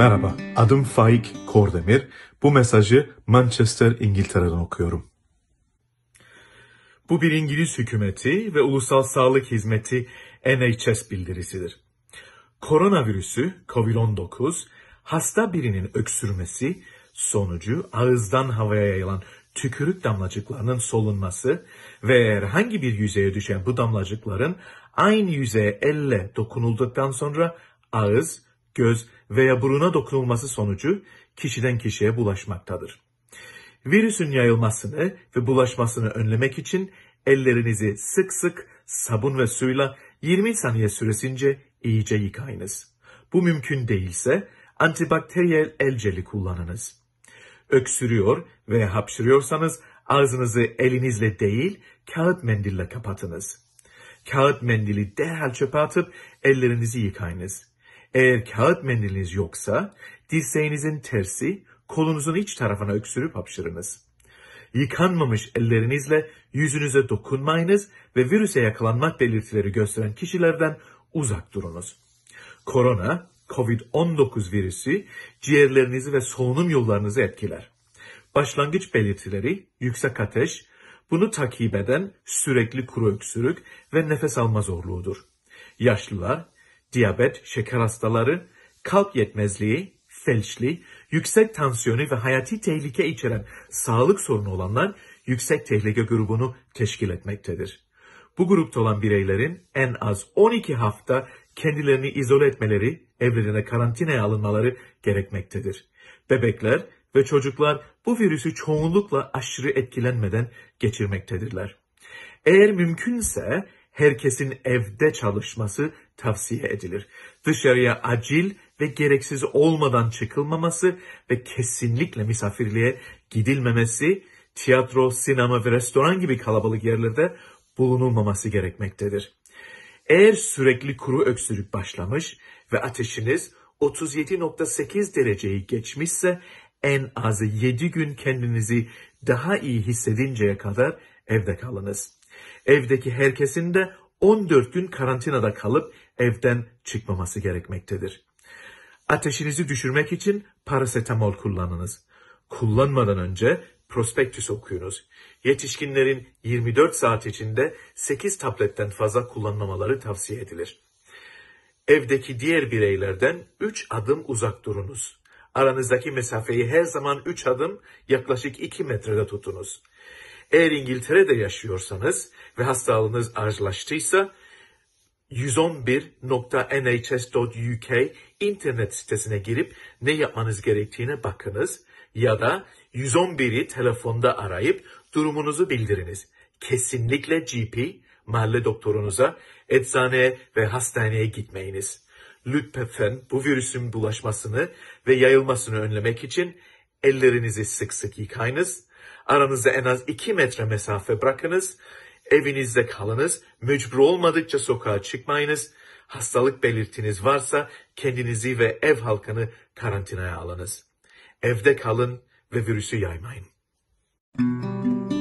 Merhaba, adım Faik Kordemir. Bu mesajı Manchester, İngiltere'den okuyorum. Bu bir İngiliz hükümeti ve Ulusal Sağlık Hizmeti NHS bildirisidir. Koronavirüsü COVID-19 hasta birinin öksürmesi sonucu ağızdan havaya yayılan tükürük damlacıklarının solunması ve herhangi bir yüzeye düşen bu damlacıkların aynı yüzeye elle dokunulduktan sonra ağız göz veya buruna dokunulması sonucu kişiden kişiye bulaşmaktadır. Virüsün yayılmasını ve bulaşmasını önlemek için ellerinizi sık sık sabun ve suyla 20 saniye süresince iyice yıkayınız. Bu mümkün değilse antibakteriyel el jeli kullanınız. Öksürüyor ve hapşırıyorsanız ağzınızı elinizle değil kağıt mendille kapatınız. Kağıt mendili derhal çöpe atıp ellerinizi yıkayınız. Eğer kağıt mendiliniz yoksa dirseğinizin tersi kolunuzun iç tarafına öksürüp hapşırınız. Yıkanmamış ellerinizle yüzünüze dokunmayınız ve virüse yakalanmak belirtileri gösteren kişilerden uzak durunuz. Korona, COVID-19 virüsü ciğerlerinizi ve solunum yollarınızı etkiler. Başlangıç belirtileri yüksek ateş, bunu takip eden sürekli kuru öksürük ve nefes alma zorluğudur. Yaşlılar, diyabet, şeker hastaları, kalp yetmezliği, felçli, yüksek tansiyonu ve hayati tehlike içeren sağlık sorunu olanlar yüksek tehlike grubunu teşkil etmektedir. Bu grupta olan bireylerin en az 12 hafta kendilerini izole etmeleri, evlerine karantinaya alınmaları gerekmektedir. Bebekler ve çocuklar bu virüsü çoğunlukla aşırı etkilenmeden geçirmektedirler. Eğer mümkünse herkesin evde çalışması tavsiye edilir. Dışarıya acil ve gereksiz olmadan çıkılmaması ve kesinlikle misafirliğe gidilmemesi, tiyatro, sinema ve restoran gibi kalabalık yerlerde bulunulmaması gerekmektedir. Eğer sürekli kuru öksürük başlamış ve ateşiniz 37.8 dereceyi geçmişse en az 7 gün kendinizi daha iyi hissedinceye kadar evde kalınız evdeki herkesin de 14 gün karantinada kalıp evden çıkmaması gerekmektedir. Ateşinizi düşürmek için parasetamol kullanınız. Kullanmadan önce prospektüs okuyunuz. Yetişkinlerin 24 saat içinde 8 tabletten fazla kullanmamaları tavsiye edilir. Evdeki diğer bireylerden 3 adım uzak durunuz. Aranızdaki mesafeyi her zaman 3 adım yaklaşık 2 metrede tutunuz. Eğer İngiltere'de yaşıyorsanız ve hastalığınız ağırlaştıysa 111.nhs.uk internet sitesine girip ne yapmanız gerektiğine bakınız ya da 111'i telefonda arayıp durumunuzu bildiriniz. Kesinlikle GP, mahalle doktorunuza, eczaneye ve hastaneye gitmeyiniz. Lütfen bu virüsün bulaşmasını ve yayılmasını önlemek için ellerinizi sık sık yıkayınız, Aranızda en az 2 metre mesafe bırakınız. Evinizde kalınız. Mecbur olmadıkça sokağa çıkmayınız. Hastalık belirtiniz varsa kendinizi ve ev halkını karantinaya alınız. Evde kalın ve virüsü yaymayın. Müzik